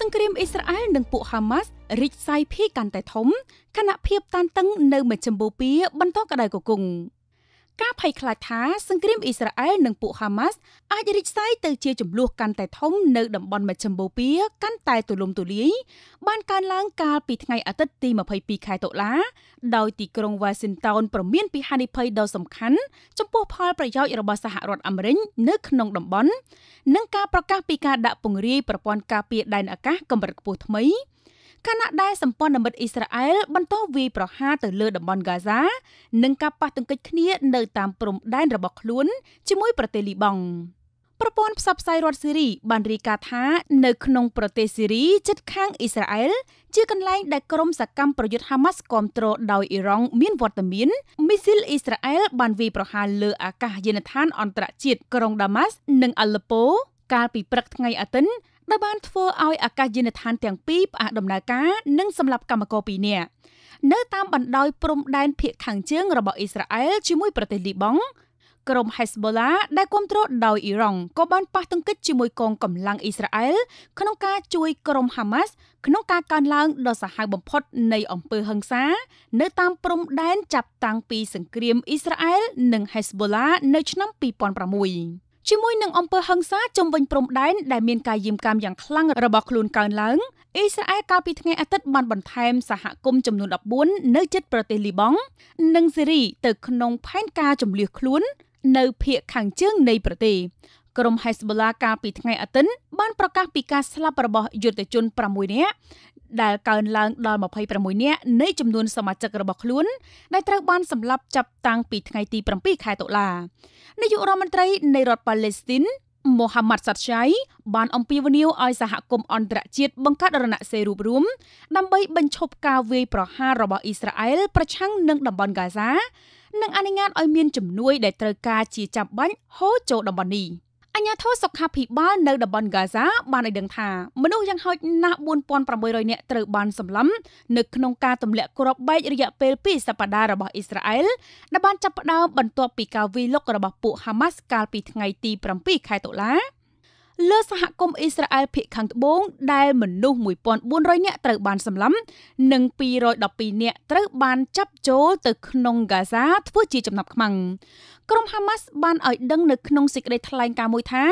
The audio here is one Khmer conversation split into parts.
សង្គ្រាមអ៊ីស្រាអែលនិងពួកហាម៉ាស់រីកសាយភាយកាន់តែធំខណៈភាពតានតឹងនៅមជ្ឈមបូព៌ាបន្តក្តៅគគុង។ការភ័យខ្លាចថាសង្គ្រាមអ៊ីស្រាអែលនិងពួកហាម៉ាស់អាចរីកសាយទៅជាចំនួនកាន់តែធំនៅតំបន់មជ្ឈមបូព៌ាកាន់តែទូលំទូលាយបានកើនឡើងកាលពីថ្ងៃអាទិត្យទី22ខែតុលា ដោយទីក្រុង Washington ប្រមានពីហានិភ័យដ៏សំខាន់ចំពោះផលប្រយោជន៍របស់សហរដ្ឋអាមេរិកនៅក្នុងតំបន់និងការប្រកាសពីការដាក់ពង្រាយប្រព័ន្ធការពារដែនអាកាសកម្រិតខ្ពស់ថ្មីខណៈដែលសម្ព័ន្ធមិត្តអ៊ីស្រាអែលបន្តវាយប្រហារទៅលើតំបន់ហ្គាហ្សា និងការប៉ះទង្គិចគ្នា នៅ តាមព្រំដែនរបស់ខ្លួនជាមួយប្រទេសលីបង់ប្រព័ន្ធផ្សព្វផ្សាយរដ្ឋស៊េរីបានរាយការណ៍ថា នៅ ក្នុងប្រទេសស៊េរីជិតខាងអ៊ីស្រាអែល ជាកន្លែងដែលក្រុមសកម្មប្រយុទ្ធហាម៉ាស់គ្រប់គ្រងដោយអ៊ីរ៉ង់មានវត្តមានមីស៊ីលអ៊ីស្រាអែលបានវាយប្រហារលើ អាកាសយានដ្ឋានអន្តរជាតិក្រុងដាម៉ាស់និងអាឡូប៉ូកាលពីព្រឹកថ្ងៃអាទិត្យដែលបានធ្វើឲ្យអាកាសយានដ្ឋាន ទាំងពីរផ្អាកដំណើរការនិងសម្លាប់កម្មករ2នាក់នៅតាមបណ្ដោយព្រំដែនភៀកខាងជើងរបស់អ៊ីស្រាអែលជាមួយប្រទេសលីបង់ ក្រុម Hezbollah ដែលគ្រប់គ្រងដោយអ៊ីរ៉ង់ក៏បានប៉ះទង្គិចជាមួយកងកម្លាំងអ៊ីស្រាអែលក្នុងការជួយក្រុម Hamas ក្នុងការកើនឡើងដ៏សាហាវបំផុតនៃអំពើហិង្សានៅតាមព្រំដែនចាប់តាំងពីសង្គ្រាមអ៊ីស្រាអែលនិង Hezbollah នៅឆ្នាំ2006ជាមួយនឹងអំពើហិង្សាជំវិញព្រំដែនដែលមានការយាមកាមយ៉ាងខ្លាំងរបស់ខ្លួនកើនឡើងអ៊ីស្រាអែលកាលពីថ្ងៃអាទិត្យបានបន្ថែមសហគមន៍ចំនួន14នៅជិតប្រទេសលីបង់និងសេរីទៅក្នុងផែនការជំលៀសខ្លួននៅភូមិខាងជើងនៃប្រទេសក្រុម Hezbollah កាលពីថ្ងៃអាទិត្យបានប្រកាសពីការស្លាប់របស់យុទ្ធជន6នាក់ដែលកើនឡើងដល់26នាក់នៃចំនួនសមាជិករបស់ខ្លួនដែលត្រូវបានសម្លាប់ចាប់តាំងពីថ្ងៃទី7ខែតុលានាយករដ្ឋមន្ត្រីនៃរដ្ឋប៉ាឡេស្ទីនមូហាម៉ាត់សាត់ឆៃបានអំពាវនាវឲ្យសហគមន៍អន្តរជាតិបង្កើតរណសេរីរួបរួមដើម្បីបញ្ឈប់ការវាយប្រហាររបស់អ៊ីស្រាអែលប្រឆាំងនឹងតំបន់ហ្គាហ្សា និងអនុញ្ញាតឲ្យមានជំនួយ ដែលត្រូវការជាចាំបាច់ហូរចូលតំបន់នេះ។អាញាធរសុខាភិបាលនៅតំបន់ហ្គាហ្សា បានឲ្យដឹងថាមនុស្សយ៉ាងហោចណាស់4800នាក់ត្រូវបានសម្លាប់នៅក្នុងការទម្លាក់គ្រាប់បែករយៈពេល2សប្តាហ៍របស់អ៊ីស្រាអែលដែលបានចាប់ផ្ដើមបន្ទាប់ពីការវាយលុករបស់ពួកហាម៉ាស់កាលពីថ្ងៃទី7ខែតុលាលើសហគមន៍អ៊ីស្រាអែលភាគខាងត្បូង ដែលមនុស្ស1400នាក់ត្រូវបានសម្លាប់និង212នាក់ត្រូវ បានចាប់ចូលទៅក្នុងហ្គាហ្សា ធ្វើជាចំណាប់ខ្មាំងក្រុមហាម៉ាស់បានឲ្យដឹងនៅក្នុងសេចក្តីថ្លែងការណ៍មួយថា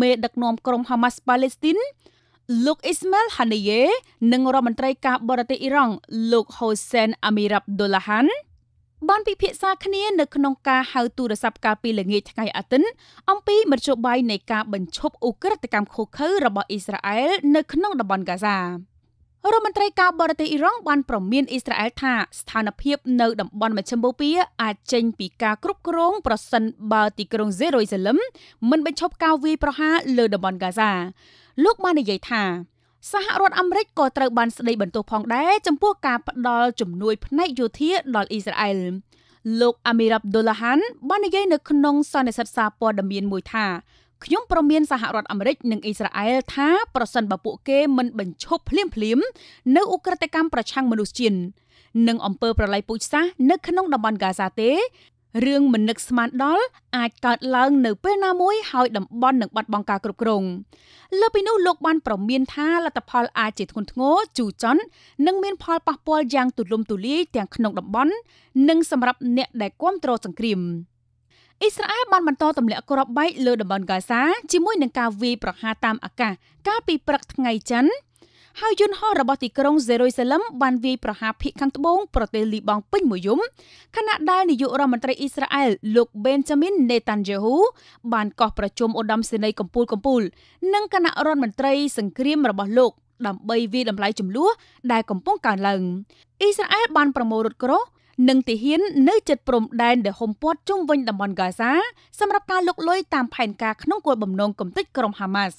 មេដឹកនាំក្រុមហាម៉ាស់ប៉ាឡេស្ទីនលោកអ៊ីស្ម៉ាអែលហានីយ៉េនិងរដ្ឋមន្ត្រីការបរទេសអ៊ីរ៉ង់លោកហូសែនអាមីរ៉ាប់ដុល្លាហាន់បានពិភាក្សាគ្នានៅក្នុងការហៅទូរស័ព្ទកាលពីល្ងាចថ្ងៃអាទិត្យអំពីមធ្យោបាយនៃការបញ្ឈប់អ ுக ្រិតកម្មខូខើរបស់អ៊ីស្រាអែលនៅក្នុងតំបន់ហ្គាហ្សារដ្ឋមន្ត្រីការបរទេសអ៊ីរ៉ង់បានប្រមានអ៊ីស្រាអែលថាស្ថានភាព នៅតំបន់មជ្ឈមបូព៌ាអាចចេញពីការគ្រប់គ្រង ប្រសិនបើទីក្រុងเยរូសាឡឹមមិនបញ្ឈប់ការវាយប្រហារលើតំបន់ហ្គាហ្សាលោកបាននិយាយថាសហរដ្ឋអាមេរិកក៏ត្រូវបានស្ដីបន្ទោសផងដែរចំពោះការផ្ដល់ជំនួយផ្នែកយោធាដល់អ៊ីស្រាអែលលោកអាមីរ៉ាប់ដុល្លាហានបាននិយាយនៅក្នុងសន្និសីទសារព័ត៌មានមួយថាខ្ញុំប្រមានសហរដ្ឋអាមេរិកនិងអ៊ីស្រាអែលថាប្រសិនបើពួកគេមិនបញ្ឈប់ភ្លាមភ្លាមនៅឧក្រិដ្ឋកម្មប្រឆាំងមនុស្សជាតិនិងអំពើប្រល័យពូជសាសន៍នៅក្នុងតំបន់ហ្គាហ្សាទេរឿងមិននឹកស្មានដល់អាចកើតឡើងនៅពេលណាមួយហើយតំបន់នឹងបាត់បង់ការគ្រប់គ្រងលើពីនោះលោកបានប្រមាន ថាលទ្ធផល អាចជាធ្ងន់ធ្ងរជូរចន់និងមានផលប៉ះពាល់យ៉ាងទូលំទូលាយទាំងក្នុងតំបន់និងសម្រាប់អ្នកដែលគ្រប់គ្រងសង្គ្រាមអ៊ីស្រាអែលបានបន្តទម្លាក់គ្រាប់បែកលើតំបន់កាហ្សាជាមួយនឹងការវាយប្រហារតាមអាកាសកាលពីព្រឹកថ្ងៃច័ន្ទហើយយន្តហោះរបស់ទីក្រុងសេរុយសាឡឹមបានវាយប្រហារភៀកខាងត្បូងប្រទេសលីបង់ពេញមួយយំខណៈដែលនាយករដ្ឋមន្ត្រីអ៊ីស្រាអែលលោក Benjamin Netanyahu បានកោះប្រជុំឧត្តមសេនីយ៍កំពូលកំពូល និងគណៈរដ្ឋមន្ត្រីសង្គ្រាមរបស់លោកដើម្បីវាយតម្លៃចំនួនដែលកំពុងកើនឡើងអ៊ីស្រាអែលបានប្រមូលរថក្រោះនិងទាហាននៅជិតព្រំដែនដែលហុំព័ទ្ធជុំវិញតំបន់ហ្គាហ្សា សម្រាប់ការលុកលុយតាមផែនការក្នុងគោលបំណងគំនិតក្រុមហាម៉ាស់